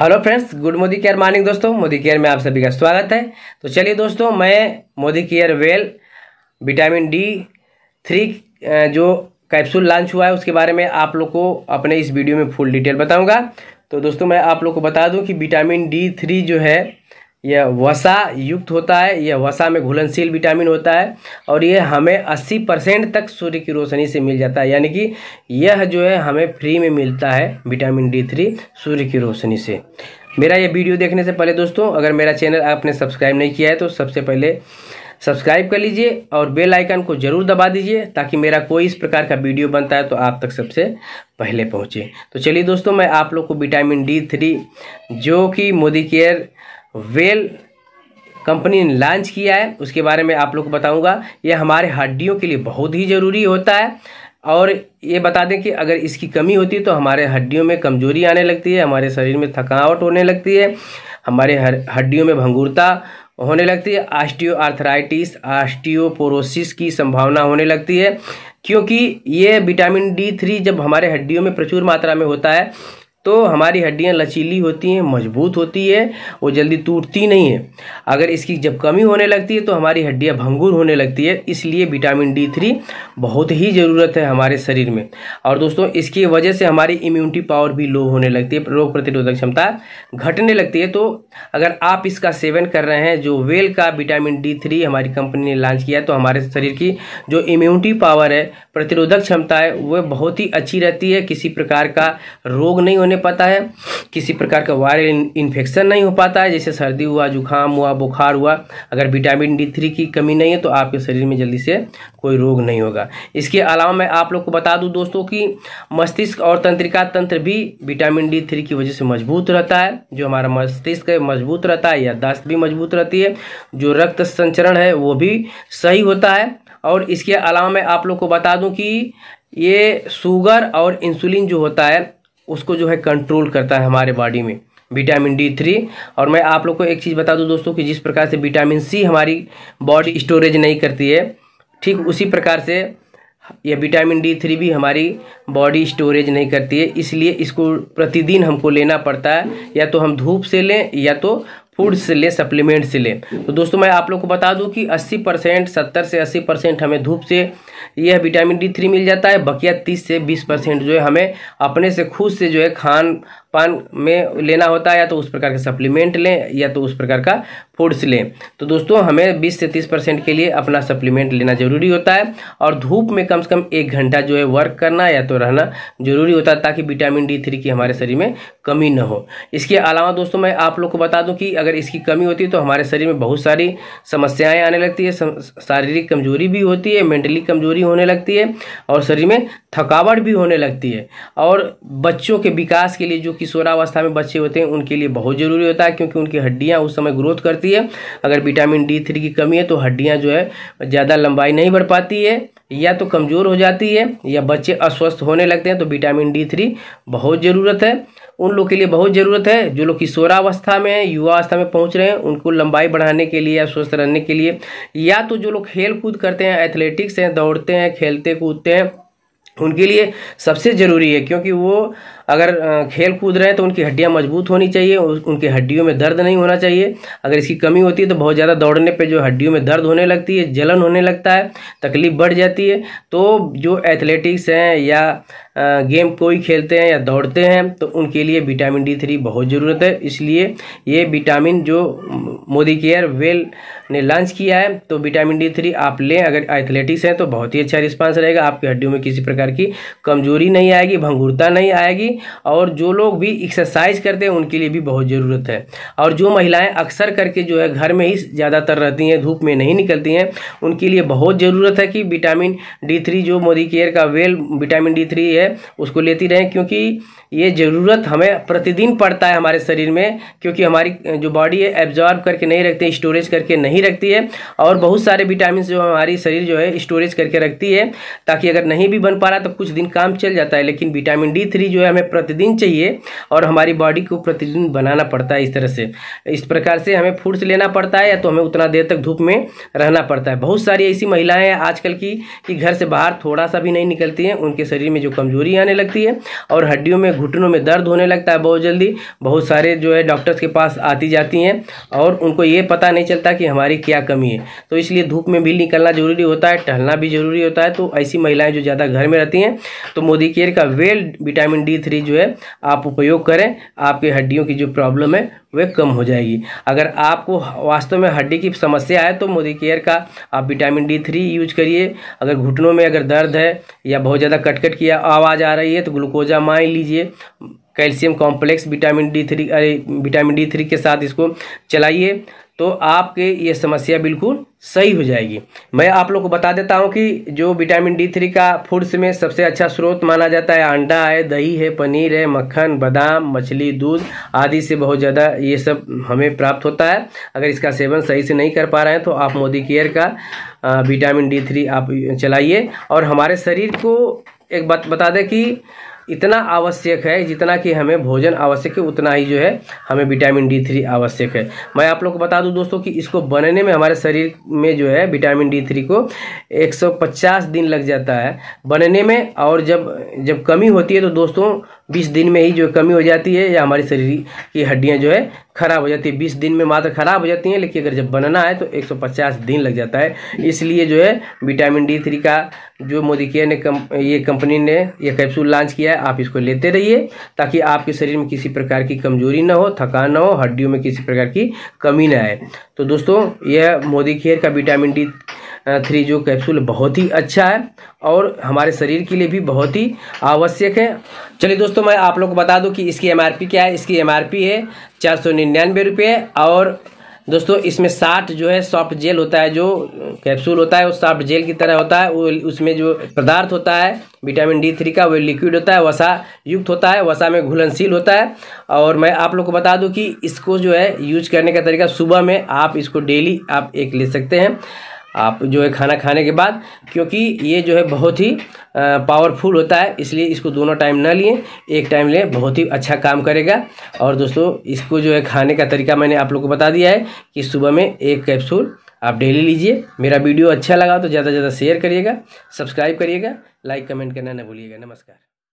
hello friends good Modicare morning दोस्तों Modi care में आप सभी का स्वागत है तो चलिए दोस्तों मैं Modicare Well vitamin D three जो कैप्सूल लॉन्च हुआ है उसके बारे में आप लोग को अपने इस वीडियो में फुल डिटेल बताऊंगा तो दोस्तों मैं आप लोग को बता दूं कि विटामिन डी थ्री जो है यह वसा युक्त होता है यह वसा में घुलनशील विटामिन होता है और यह हमें 80 परसेंट तक सूर्य की रोशनी से मिल जाता है यानी कि यह जो है हमें फ्री में मिलता है विटामिन डी थ्री सूर्य की रोशनी से मेरा यह वीडियो देखने से पहले दोस्तों अगर मेरा चैनल आपने सब्सक्राइब नहीं किया है तो सबसे पहले सब्सक्राइब कर लीजिए और बेल आइकन को ज़रूर दबा दीजिए ताकि मेरा कोई इस प्रकार का वीडियो बनता है तो आप तक सबसे पहले पहुँचे तो चलिए दोस्तों मैं आप लोग को विटामिन डी थ्री जो कि मोदी केयर वेल कंपनी ने लॉन्च किया है उसके बारे में आप लोग को बताऊंगा यह हमारे हड्डियों के लिए बहुत ही ज़रूरी होता है और ये बता दें कि अगर इसकी कमी होती तो हमारे हड्डियों में कमजोरी आने लगती है हमारे शरीर में थकावट होने लगती है हमारे हड्डियों में भंगुरता होने लगती है आस्टियो आर्थराइटिस आस्टियोपोरोसिस की संभावना होने लगती है क्योंकि ये विटामिन डी थ्री जब हमारे हड्डियों में प्रचुर मात्रा में होता है तो हमारी हड्डियाँ लचीली होती हैं मजबूत होती है वो जल्दी टूटती नहीं है अगर इसकी जब कमी होने लगती है तो हमारी हड्डियाँ भंगुर होने लगती है इसलिए विटामिन डी थ्री बहुत ही ज़रूरत है हमारे शरीर में और दोस्तों इसकी वजह से हमारी इम्यूनिटी पावर भी लो होने लगती है रोग प्रतिरोधक क्षमता घटने लगती है तो अगर आप इसका सेवन कर रहे हैं जो वेल का विटामिन डी थ्री हमारी कंपनी ने लॉन्च किया है तो हमारे शरीर की जो इम्यूनिटी पावर है प्रतिरोधक क्षमता है वह बहुत ही अच्छी रहती है किसी प्रकार का रोग नहीं होने होने पाता है किसी प्रकार का वायरल इन्फेक्शन नहीं हो पाता है जैसे सर्दी हुआ जुकाम हुआ बुखार हुआ अगर विटामिन डी थ्री की कमी नहीं है तो आपके शरीर में जल्दी से कोई रोग नहीं होगा इसके अलावा मैं आप लोग को बता दूँ दोस्तों कि मस्तिष्क और तंत्रिका तंत्र भी विटामिन डी थ्री की वजह से मजबूत रहता है जो हमारा मस्तिष्क है मजबूत रहता है या दस्त भी मजबूत रहती है जो रक्त संचरण है वो भी सही होता है और इसके अलावा मैं आप लोग को बता दूं कि ये शुगर और इंसुलिन जो होता है उसको जो है कंट्रोल करता है हमारे बॉडी में विटामिन डी थ्री और मैं आप लोग को एक चीज़ बता दूं दोस्तों कि जिस प्रकार से विटामिन सी हमारी बॉडी स्टोरेज नहीं करती है ठीक उसी प्रकार से यह विटामिन डी थ्री भी हमारी बॉडी स्टोरेज नहीं करती है इसलिए इसको प्रतिदिन हमको लेना पड़ता है या तो हम धूप से लें या तो फूड से ले सप्लीमेंट से ले तो दोस्तों मैं आप लोग को बता दूं कि 80 परसेंट सत्तर से 80 परसेंट हमें धूप से यह विटामिन डी थ्री मिल जाता है बकिया 30 से 20 परसेंट जो है हमें अपने से खुद से जो है खान पान में लेना होता है या तो उस प्रकार के सप्लीमेंट लें या तो उस प्रकार का फूड्स लें तो दोस्तों हमें 20 से 30 परसेंट के लिए अपना सप्लीमेंट लेना ज़रूरी होता है और धूप में कम से कम एक घंटा जो है वर्क करना या तो रहना ज़रूरी होता है ताकि विटामिन डी थ्री की हमारे शरीर में कमी न हो इसके अलावा दोस्तों मैं आप लोग को बता दूँ कि अगर इसकी कमी होती है तो हमारे शरीर में बहुत सारी समस्याएँ आने लगती है शारीरिक कमजोरी भी होती है मेंटली कमजोरी होने लगती है और शरीर में थकावट भी होने लगती है और बच्चों के विकास के लिए जो कि किशोरावस्था में बच्चे होते हैं उनके लिए बहुत ज़रूरी होता है क्योंकि उनकी हड्डियाँ उस समय ग्रोथ करती है अगर विटामिन डी थ्री की कमी है तो हड्डियाँ जो है ज़्यादा लंबाई नहीं बढ़ पाती है या तो कमज़ोर हो जाती है या बच्चे अस्वस्थ होने लगते हैं तो विटामिन डी थ्री बहुत ज़रूरत है उन लोग के लिए बहुत ज़रूरत है जो लोग किशोरावस्था में युवा अवस्था में पहुंच रहे हैं उनको लंबाई बढ़ाने के लिए या स्वस्थ रहने के लिए या तो जो लोग खेल कूद करते हैं एथलेटिक्स हैं दौड़ते हैं खेलते कूदते हैं उनके लिए सबसे ज़रूरी है क्योंकि वो अगर खेल कूद रहे हैं तो उनकी हड्डियाँ मजबूत होनी चाहिए उनकी हड्डियों में दर्द नहीं होना चाहिए अगर इसकी कमी होती है तो बहुत ज़्यादा दौड़ने पर जो हड्डियों में दर्द होने लगती है जलन होने लगता है तकलीफ बढ़ जाती है तो जो एथलेटिक्स हैं या गेम कोई खेलते हैं या दौड़ते हैं तो उनके लिए विटामिन डी थ्री बहुत ज़रूरत है इसलिए ये विटामिन जो मोदी केयर वेल ने लॉन्च किया है तो विटामिन डी थ्री आप लें अगर एथलेटिक्स हैं तो बहुत ही अच्छा रिस्पांस रहेगा आपकी हड्डियों में किसी प्रकार की कमजोरी नहीं आएगी भंगुरता नहीं आएगी और जो लोग भी एक्सरसाइज करते हैं उनके लिए भी बहुत ज़रूरत है और जो महिलाएं अक्सर करके जो है घर में ही ज़्यादातर रहती हैं धूप में नहीं निकलती हैं उनके लिए बहुत ज़रूरत है कि विटामिन डी थ्री जो मोदी केयर का वेल विटामिन डी थ्री है उसको लेती रहें क्योंकि ये ज़रूरत हमें प्रतिदिन पड़ता है हमारे शरीर में क्योंकि हमारी जो बॉडी है एब्जॉर्ब करके नहीं रखती स्टोरेज करके नहीं रखती है और बहुत सारे विटामिन जो हमारी शरीर जो है स्टोरेज करके रखती है ताकि अगर नहीं भी बन पा रहा तो कुछ दिन काम चल जाता है लेकिन विटामिन डी थ्री जो है हमें हमें प्रतिदिन चाहिए और हमारी बॉडी को प्रतिदिन बनाना पड़ता है इस तरह से इस प्रकार से हमें फूड्स लेना पड़ता है या तो हमें उतना देर तक धूप में रहना पड़ता है बहुत सारी ऐसी महिलाएं हैं आजकल की कि घर से बाहर थोड़ा सा भी नहीं निकलती हैं उनके शरीर में जो कमजोरी आने लगती है और हड्डियों में घुटनों में दर्द होने लगता है बहुत जल्दी बहुत सारे जो है डॉक्टर्स के पास आती जाती हैं और उनको ये पता नहीं चलता कि हमारी क्या कमी है तो इसलिए धूप में भी निकलना ज़रूरी होता है टहलना भी ज़रूरी होता है तो ऐसी महिलाएं जो ज़्यादा घर में रहती हैं तो मोदी केयर का वेल विटामिन डी थ्री सामग्री जो है आप उपयोग करें आपकी हड्डियों की जो प्रॉब्लम है वह कम हो जाएगी अगर आपको वास्तव में हड्डी की समस्या है तो मोदी केयर का आप विटामिन डी थ्री यूज करिए अगर घुटनों में अगर दर्द है या बहुत ज़्यादा कटकट की आवाज़ आ रही है तो ग्लूकोजा माइन लीजिए calcium complex vitamin D three अरे विटामिन डी थ्री के साथ इसको चलाइए तो आपके ये समस्या बिल्कुल सही हो जाएगी मैं आप लोग को बता देता हूँ कि जो विटामिन डी थ्री का फूड्स में सबसे अच्छा स्रोत माना जाता है अंडा है दही है पनीर है मक्खन बादाम मछली दूध आदि से बहुत ज़्यादा ये सब हमें प्राप्त होता है अगर इसका सेवन सही से नहीं कर पा रहे हैं तो आप मोदी केयर का विटामिन डी थ्री आप चलाइए और हमारे शरीर को एक बात बता दें कि इतना आवश्यक है जितना कि हमें भोजन आवश्यक है उतना ही जो है हमें विटामिन डी थ्री आवश्यक है मैं आप लोग को बता दूं दोस्तों कि इसको बनने में हमारे शरीर में जो है विटामिन डी थ्री को 150 दिन लग जाता है बनने में और जब जब कमी होती है तो दोस्तों 20 दिन में ही जो कमी हो जाती है या हमारे शरीर की हड्डियाँ जो है खराब हो जाती है बीस दिन में मात्र खराब हो जाती है लेकिन अगर जब बनना है तो 150 दिन लग जाता है इसलिए जो है विटामिन डी थ्री का जो मोदी केयर ने कम, ये कंपनी ने ये कैप्सूल लॉन्च किया है आप इसको लेते रहिए ताकि आपके शरीर में किसी प्रकार की कमजोरी ना हो थकान ना हो हड्डियों में किसी प्रकार की कमी ना आए तो दोस्तों यह मोदी केयर का विटामिन डी थ्री जो कैप्सूल बहुत ही अच्छा है और हमारे शरीर के लिए भी बहुत ही आवश्यक है चलिए दोस्तों मैं आप लोग को बता दूं कि इसकी एमआरपी क्या है इसकी एमआरपी है चार सौ निन्यानवे रुपये और दोस्तों इसमें साठ जो है सॉफ्ट जेल होता है जो कैप्सूल होता है वो सॉफ्ट जेल की तरह होता है वो उसमें जो पदार्थ होता है विटामिन डी थ्री का वो लिक्विड होता है वसा युक्त होता है वसा में घुलनशील होता है और मैं आप लोग को बता दूं कि इसको जो है यूज करने का तरीका सुबह में आप इसको डेली आप एक ले सकते हैं आप जो है खाना खाने के बाद क्योंकि ये जो है बहुत ही पावरफुल होता है इसलिए इसको दोनों टाइम ना लिए एक टाइम लें बहुत ही अच्छा काम करेगा और दोस्तों इसको जो है खाने का तरीका मैंने आप लोग को बता दिया है कि सुबह में एक कैप्सूल आप डेली लीजिए मेरा वीडियो अच्छा लगा तो ज़्यादा से ज़्यादा शेयर करिएगा सब्सक्राइब करिएगा लाइक कमेंट करना ना भूलिएगा नमस्कार